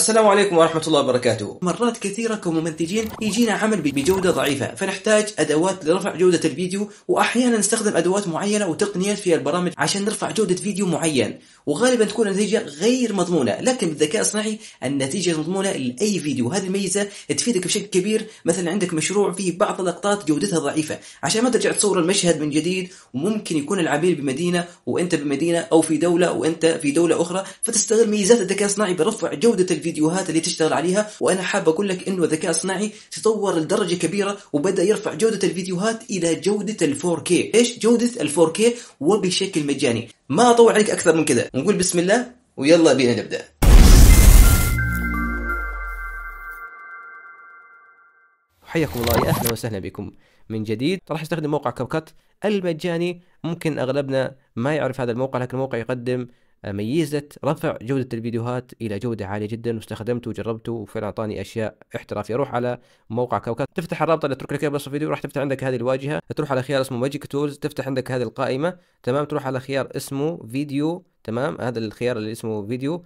السلام عليكم ورحمة الله وبركاته. مرات كثيرة كممنتجين يجينا عمل بجودة ضعيفة، فنحتاج أدوات لرفع جودة الفيديو، وأحيانا نستخدم أدوات معينة وتقنيات في البرامج عشان نرفع جودة فيديو معين، وغالبا تكون النتيجة غير مضمونة، لكن بالذكاء الصناعي النتيجة مضمونة لأي فيديو، هذه الميزة تفيدك بشكل كبير، مثلا عندك مشروع فيه بعض اللقطات جودتها ضعيفة، عشان ما ترجع تصور المشهد من جديد، وممكن يكون العميل بمدينة وأنت بمدينة أو في دولة وأنت في دولة أخرى، فتستغل ميزات الذكاء الصناعي برفع جودة الفيديو الفيديوهات اللي تشتغل عليها وانا حاب اقول لك انه الذكاء الصناعي تطور لدرجه كبيره وبدا يرفع جوده الفيديوهات الى جوده ال4K ايش جوده ال4K وبشكل مجاني ما اطول عليك اكثر من كذا نقول بسم الله ويلا بينا نبدا حياكم الله يا اهلا وسهلا بكم من جديد راح استخدم موقع كاب كات المجاني ممكن اغلبنا ما يعرف هذا الموقع لكن الموقع يقدم ميزة رفع جودة الفيديوهات إلى جودة عالية جدا واستخدمته وجربته وفعلا أعطاني أشياء احترافية روح على موقع كوكب تفتح الرابط اللي أترك لك إياه الفيديو راح تفتح عندك هذه الواجهة تروح على خيار اسمه ماجيك تولز تفتح عندك هذه القائمة تمام تروح على خيار اسمه فيديو تمام هذا الخيار اللي اسمه فيديو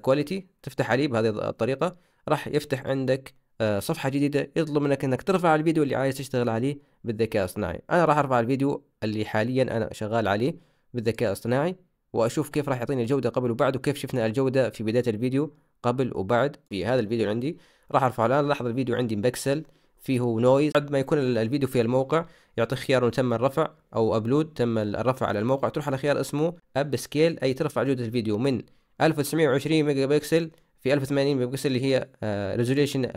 كواليتي آه، تفتح عليه بهذه الطريقة راح يفتح عندك آه صفحة جديدة يطلب منك انك ترفع الفيديو اللي عايز تشتغل عليه بالذكاء الاصطناعي، انا راح ارفع الفيديو اللي حاليا انا شغال عليه بالذكاء الاصطناعي واشوف كيف راح يعطيني الجوده قبل وبعد وكيف شفنا الجوده في بدايه الفيديو قبل وبعد في هذا الفيديو عندي راح ارفعه الان لاحظ الفيديو عندي مبكسل فيه نويز بعد ما يكون الفيديو في الموقع يعطيك خيار انه تم الرفع او ابلود تم الرفع على الموقع تروح على خيار اسمه اب سكيل اي ترفع جوده الفيديو من 1920 ميجا بكسل في 1080 ميجا بكسل اللي هي ريزوليشن آه،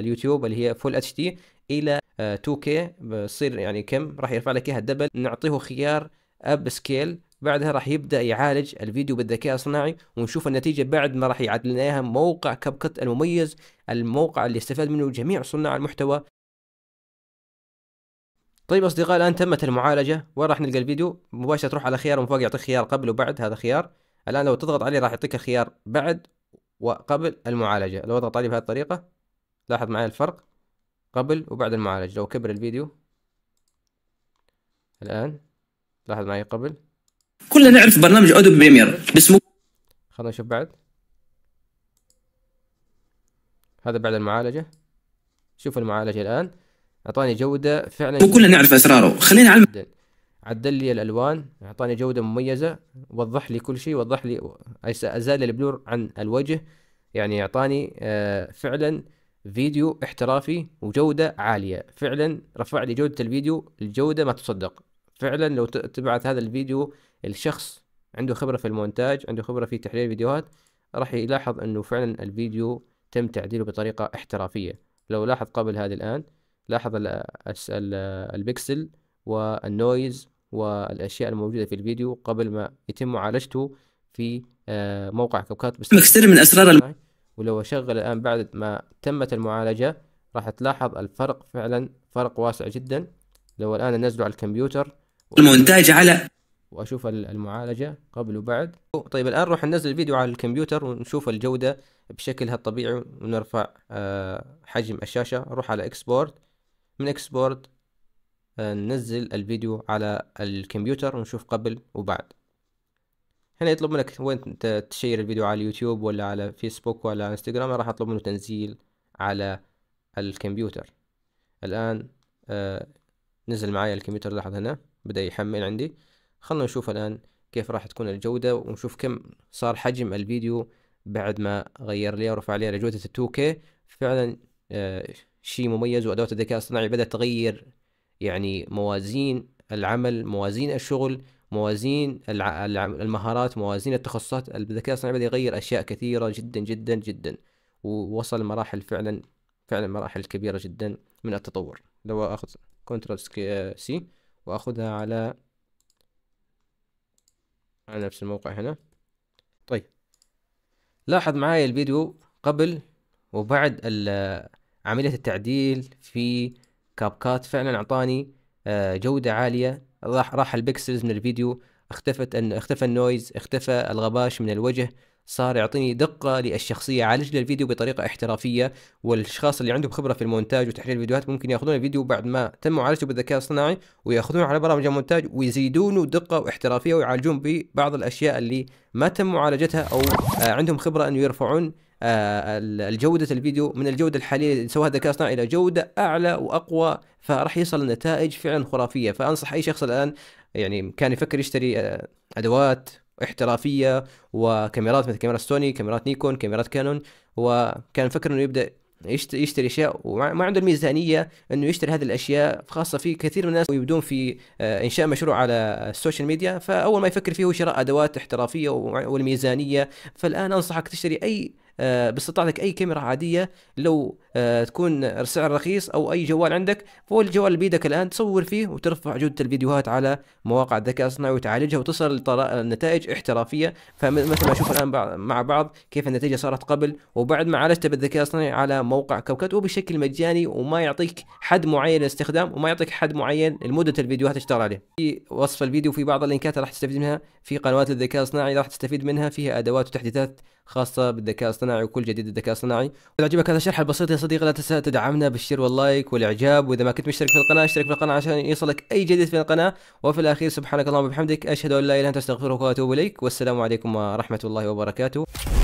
اليوتيوب اللي هي فول اتش دي الى 2 آه، كي بصير يعني كم راح يرفع لك اياها الدبل نعطيه خيار اب سكيل بعدها راح يبدا يعالج الفيديو بالذكاء الصناعي ونشوف النتيجه بعد ما راح يعدل اياها موقع كبكت المميز الموقع اللي استفاد منه جميع صناع المحتوى طيب اصدقاء الان تمت المعالجه وين راح نلقى الفيديو مباشره تروح على خيار من فوق يعطيك خيار قبل وبعد هذا خيار الان لو تضغط عليه راح يعطيك الخيار بعد وقبل المعالجه لو اضغط عليه بهذه الطريقه لاحظ معي الفرق قبل وبعد المعالجه لو كبر الفيديو الان لاحظ معي قبل كلنا نعرف برنامج ادوبي بريمير بس مو خلنا نشوف بعد هذا بعد المعالجه شوف المعالجه الان اعطاني جوده فعلا مو كلنا نعرف اسراره خلينا نعلم عدل لي الالوان اعطاني جوده مميزه وضح لي كل شيء وضح لي ازال البلور عن الوجه يعني اعطاني آه، فعلا فيديو احترافي وجودة عالية فعلا رفع لي جودة الفيديو الجودة ما تصدق فعلا لو تبعث هذا الفيديو الشخص عنده خبرة في المونتاج عنده خبرة في تحليل الفيديوهات راح يلاحظ انه فعلا الفيديو تم تعديله بطريقة احترافية لو لاحظ قبل هذا الآن لاحظ البكسل والنويز والأشياء الموجودة في الفيديو قبل ما يتم معالجته في آه، موقع كوكات مكسر من أسرار ولو أشغل الآن بعد ما تمت المعالجة راح تلاحظ الفرق فعلا فرق واسع جدا لو الآن انزله على الكمبيوتر المونتاج على واشوف المعالجه قبل وبعد طيب الان نروح ننزل الفيديو على الكمبيوتر ونشوف الجوده بشكلها الطبيعي ونرفع آه، حجم الشاشه نروح على اكسبورت من اكسبورت آه، ننزل الفيديو على الكمبيوتر ونشوف قبل وبعد هنا يطلب منك وين تشير الفيديو على اليوتيوب ولا على فيسبوك ولا على انستغرام راح اطلب منه تنزيل على الكمبيوتر الان آه، نزل معايا الكمبيوتر لاحظ هنا بدأ يحمل عندي خلنا نشوف الآن كيف راح تكون الجودة ونشوف كم صار حجم الفيديو بعد ما غير لي ورفع لي لجودة ال 2K فعلا آه، شيء مميز وأدوات الذكاء الاصطناعي بدأت تغير يعني موازين العمل موازين الشغل موازين المهارات موازين التخصصات الذكاء الاصطناعي بدأ يغير أشياء كثيرة جدا جدا جدا ووصل لمراحل فعلا فعلا مراحل كبيرة جدا من التطور لو أخذ كنترول سي آه، وأخذها على على نفس الموقع هنا طيب لاحظ معايا الفيديو قبل وبعد آه، عملية التعديل في كاب كات فعلا أعطاني آه، جودة عالية راح راح البكسلز من الفيديو اختفت اختفى النويز اختفى الغباش من الوجه صار يعطيني دقه للشخصيه عالج لي الفيديو بطريقه احترافيه والاشخاص اللي عندهم خبره في المونتاج وتحليل الفيديوهات ممكن ياخذون الفيديو بعد ما تم معالجته بالذكاء الاصطناعي وياخذونه على برامج المونتاج ويزيدونه دقه واحترافيه ويعالجون ببعض الاشياء اللي ما تم معالجتها او آه، عندهم خبره انه يرفعون آه، الجودة الفيديو من الجودة الحالية اللي سواها الذكاء الاصطناعي إلى جودة أعلى وأقوى فراح يصل لنتائج فعلا خرافية فأنصح أي شخص الآن يعني كان يفكر يشتري آه، أدوات احترافيه وكاميرات مثل كاميرات سوني كاميرات نيكون كاميرات كانون وكان فكر انه يبدا يشتري, يشتري اشياء وما عنده الميزانيه انه يشتري هذه الاشياء خاصه في كثير من الناس يبدون في آه، انشاء مشروع على السوشيال ميديا فاول ما يفكر فيه هو شراء ادوات احترافيه والميزانيه فالان انصحك تشتري اي آه، باستطاعتك اي كاميرا عاديه لو آه، تكون سعر رخيص او اي جوال عندك فهو الجوال اللي بيدك الان تصور فيه وترفع جوده الفيديوهات على مواقع الذكاء الاصطناعي وتعالجها وتصل لنتائج احترافيه فمثل ما اشوف الان مع بعض كيف النتيجه صارت قبل وبعد ما عالجتها بالذكاء الاصطناعي على موقع كوكت وبشكل مجاني وما يعطيك حد معين للاستخدام وما يعطيك حد معين لمده الفيديوهات تشتغل عليه في وصف الفيديو في بعض اللينكات راح تستفيد منها في قنوات الذكاء الاصطناعي راح تستفيد منها فيها ادوات وتحديثات خاصه بالذكاء الاصطناعي الاصطناعي وكل جديد الذكاء الاصطناعي اذا عجبك هذا الشرح البسيط يا صديقي لا تنسى تدعمنا بالشير واللايك والاعجاب واذا ما كنت مشترك في القناه اشترك في القناه عشان يوصلك اي جديد في القناه وفي الاخير سبحانك اللهم وبحمدك اشهد ان لا اله الا انت استغفرك واتوب اليك والسلام عليكم ورحمه الله وبركاته